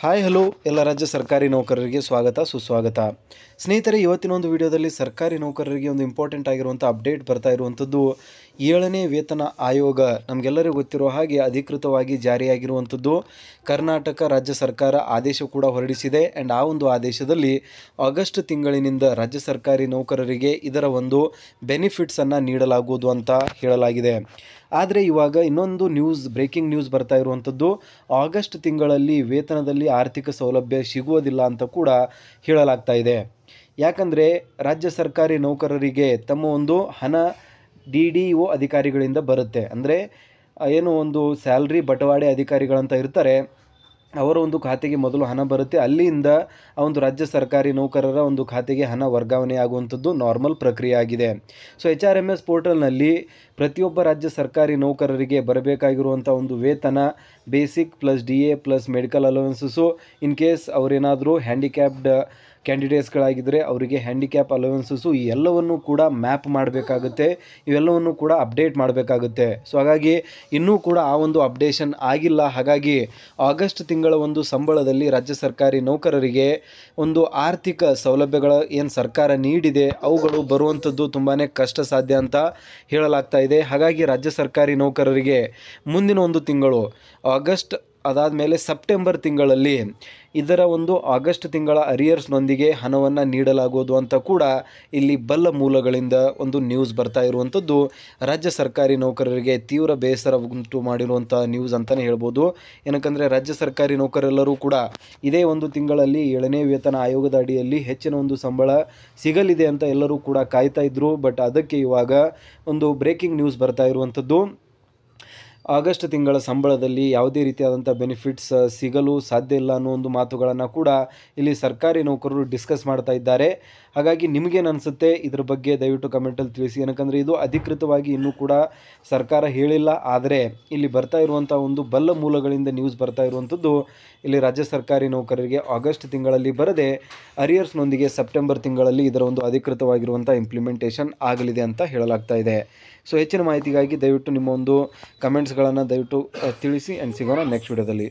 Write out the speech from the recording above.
hi hello ಎಲ್ಲ ರಾಜ್ಯ ಸರ್ಕಾರಿ ನೌಕರರಿಗೆ ಸ್ವಾಗತ ಸುಸ್ವಾಗತ ಸ್ನೇಹಿತರೆ ಇವತ್ತಿನ ಒಂದು ವಿಡಿಯೋದಲ್ಲಿ ಸರ್ಕಾರಿ ನೌಕರರಿಗೆ ಒಂದು ಇಂಪಾರ್ಟೆಂಟ್ ಆಗಿರುವಂಥ ಅಪ್ಡೇಟ್ ಬರ್ತಾ ಇರುವಂಥದ್ದು ಏಳನೇ ವೇತನ ಆಯೋಗ ನಮಗೆಲ್ಲರಿಗೂ ಗೊತ್ತಿರೋ ಹಾಗೆ ಅಧಿಕೃತವಾಗಿ ಜಾರಿಯಾಗಿರುವಂಥದ್ದು ಕರ್ನಾಟಕ ರಾಜ್ಯ ಸರ್ಕಾರ ಆದೇಶ ಕೂಡ ಹೊರಡಿಸಿದೆ ಆ್ಯಂಡ್ ಆ ಒಂದು ಆದೇಶದಲ್ಲಿ ಆಗಸ್ಟ್ ತಿಂಗಳಿನಿಂದ ರಾಜ್ಯ ಸರ್ಕಾರಿ ನೌಕರರಿಗೆ ಇದರ ಒಂದು ಬೆನಿಫಿಟ್ಸನ್ನು ನೀಡಲಾಗುವುದು ಅಂತ ಹೇಳಲಾಗಿದೆ ಆದರೆ ಇವಾಗ ಇನ್ನೊಂದು ನ್ಯೂಸ್ ಬ್ರೇಕಿಂಗ್ ನ್ಯೂಸ್ ಬರ್ತಾ ಇರುವಂಥದ್ದು ಆಗಸ್ಟ್ ತಿಂಗಳಲ್ಲಿ ವೇತನದಲ್ಲಿ ಆರ್ಥಿಕ ಸೌಲಭ್ಯ ಸಿಗುವುದಿಲ್ಲ ಅಂತ ಕೂಡ ಹೇಳಲಾಗ್ತಾ ಇದೆ ಯಾಕಂದರೆ ರಾಜ್ಯ ಸರ್ಕಾರಿ ನೌಕರರಿಗೆ ತಮ್ಮ ಒಂದು ಹಣ ಡಿ ಡಿ ಒ ಅಧಿಕಾರಿಗಳಿಂದ ಬರುತ್ತೆ ಅಂದರೆ ಏನು ಒಂದು ಸ್ಯಾಲ್ರಿ ಬಟವಾಡೆ ಅಧಿಕಾರಿಗಳಂತ ಇರ್ತಾರೆ ಅವರ ಒಂದು ಖಾತೆಗೆ ಮೊದಲು ಹಣ ಬರುತ್ತೆ ಅಲ್ಲಿಂದ ಆ ಒಂದು ರಾಜ್ಯ ಸರ್ಕಾರಿ ನೌಕರರ ಒಂದು ಖಾತೆಗೆ ಹಣ ವರ್ಗಾವಣೆ ಆಗುವಂಥದ್ದು ನಾರ್ಮಲ್ ಪ್ರಕ್ರಿಯೆ ಆಗಿದೆ so H R M S ಪೋರ್ಟಲ್ನಲ್ಲಿ ಪ್ರತಿಯೊಬ್ಬ ರಾಜ್ಯ ಸರ್ಕಾರಿ ನೌಕರರಿಗೆ ಬರಬೇಕಾಗಿರುವಂಥ ಒಂದು ವೇತನ basic plus D A plus medical allowances in case ಅವರೇನಾದರೂ ಹ್ಯಾಂಡಿಕ್ಯಾಪ್ಡ್ ಕ್ಯಾಂಡಿಡೇಟ್ಸ್ಗಳಾಗಿದ್ದರೆ ಅವರಿಗೆ ಹ್ಯಾಂಡಿಕ್ಯಾಪ್ ಅಲವೆನ್ಸಸ್ಸು ಈ ಎಲ್ಲವನ್ನು ಕೂಡ ಮ್ಯಾಪ್ ಮಾಡಬೇಕಾಗುತ್ತೆ ಇವೆಲ್ಲವನ್ನು ಕೂಡ ಅಪ್ಡೇಟ್ ಮಾಡಬೇಕಾಗುತ್ತೆ ಸೊ ಹಾಗಾಗಿ ಇನ್ನೂ ಕೂಡ ಆ ಒಂದು ಅಪ್ಡೇಷನ್ ಆಗಿಲ್ಲ ಹಾಗಾಗಿ ಆಗಸ್ಟ್ ತಿಂಗಳ ಒಂದು ಸಂಬಳದಲ್ಲಿ ರಾಜ್ಯ ಸರ್ಕಾರಿ ನೌಕರರಿಗೆ ಒಂದು ಆರ್ಥಿಕ ಸೌಲಭ್ಯಗಳ ಏನು ಸರ್ಕಾರ ನೀಡಿದೆ ಅವುಗಳು ಬರುವಂಥದ್ದು ತುಂಬಾ ಕಷ್ಟ ಸಾಧ್ಯ ಅಂತ ಹೇಳಲಾಗ್ತಾ ಇದೆ ಹಾಗಾಗಿ ರಾಜ್ಯ ಸರ್ಕಾರಿ ನೌಕರರಿಗೆ ಮುಂದಿನ ಒಂದು ತಿಂಗಳು ಆಗಸ್ಟ್ ಅದಾದ ಮೇಲೆ ಸೆಪ್ಟೆಂಬರ್ ತಿಂಗಳಲ್ಲಿ ಇದರ ಒಂದು ಆಗಸ್ಟ್ ತಿಂಗಳ ಅರಿಯರ್ಸ್ನೊಂದಿಗೆ ಹಣವನ್ನು ನೀಡಲಾಗುವುದು ಅಂತ ಕೂಡ ಇಲ್ಲಿ ಬಲ್ಲ ಮೂಲಗಳಿಂದ ಒಂದು ನ್ಯೂಸ್ ಬರ್ತಾ ಇರುವಂಥದ್ದು ರಾಜ್ಯ ಸರ್ಕಾರಿ ನೌಕರರಿಗೆ ತೀವ್ರ ಬೇಸರ ಉಂಟು ಮಾಡಿರುವಂಥ ನ್ಯೂಸ್ ಅಂತಲೇ ಹೇಳ್ಬೋದು ಏನಕ್ಕಂದರೆ ರಾಜ್ಯ ಸರ್ಕಾರಿ ನೌಕರೆಲ್ಲರೂ ಕೂಡ ಇದೇ ಒಂದು ತಿಂಗಳಲ್ಲಿ ಏಳನೇ ವೇತನ ಆಯೋಗದ ಅಡಿಯಲ್ಲಿ ಹೆಚ್ಚಿನ ಒಂದು ಸಂಬಳ ಸಿಗಲಿದೆ ಅಂತ ಎಲ್ಲರೂ ಕೂಡ ಕಾಯ್ತಾ ಇದ್ದರು ಬಟ್ ಅದಕ್ಕೆ ಇವಾಗ ಒಂದು ಬ್ರೇಕಿಂಗ್ ನ್ಯೂಸ್ ಬರ್ತಾ ಇರುವಂಥದ್ದು ಆಗಸ್ಟ್ ತಿಂಗಳ ಸಂಬಳದಲ್ಲಿ ಯಾವುದೇ ರೀತಿಯಾದಂಥ ಬೆನಿಫಿಟ್ಸ್ ಸಿಗಲು ಸಾಧ್ಯ ಇಲ್ಲ ಅನ್ನೋ ಒಂದು ಮಾತುಗಳನ್ನು ಕೂಡ ಇಲ್ಲಿ ಸರ್ಕಾರಿ ನೌಕರರು ಡಿಸ್ಕಸ್ ಮಾಡ್ತಾ ಇದ್ದಾರೆ ಹಾಗಾಗಿ ನಿಮಗೇನು ಅನಿಸುತ್ತೆ ಇದ್ರ ಬಗ್ಗೆ ದಯವಿಟ್ಟು ಕಮೆಂಟಲ್ಲಿ ತಿಳಿಸಿ ಏನಕ್ಕಂದರೆ ಇದು ಅಧಿಕೃತವಾಗಿ ಇನ್ನೂ ಕೂಡ ಸರ್ಕಾರ ಹೇಳಿಲ್ಲ ಆದರೆ ಇಲ್ಲಿ ಬರ್ತಾ ಇರುವಂಥ ಒಂದು ಬಲ್ಲ ಮೂಲಗಳಿಂದ ನ್ಯೂಸ್ ಬರ್ತಾ ಇರುವಂಥದ್ದು ಇಲ್ಲಿ ರಾಜ್ಯ ಸರ್ಕಾರಿ ನೌಕರರಿಗೆ ಆಗಸ್ಟ್ ತಿಂಗಳಲ್ಲಿ ಬರದೆ ಅರಿಯರ್ಸ್ನೊಂದಿಗೆ ಸೆಪ್ಟೆಂಬರ್ ತಿಂಗಳಲ್ಲಿ ಇದರ ಒಂದು ಅಧಿಕೃತವಾಗಿರುವಂಥ ಇಂಪ್ಲಿಮೆಂಟೇಷನ್ ಆಗಲಿದೆ ಅಂತ ಹೇಳಲಾಗ್ತಾ ಇದೆ ಸೊ ಹೆಚ್ಚಿನ ಮಾಹಿತಿಗಾಗಿ ದಯವಿಟ್ಟು ನಿಮ್ಮ ಒಂದು ಕಮೆಂಟ್ಸ್ ಕಮೆಂಟ್ಸ್ಗಳನ್ನು ದಯವಿಟ್ಟು ತಿಳಿಸಿ ಆ್ಯಂಡ್ ಸಿಗೋಣ ನೆಕ್ಸ್ಟ್ ವಿಡಿಯೋದಲ್ಲಿ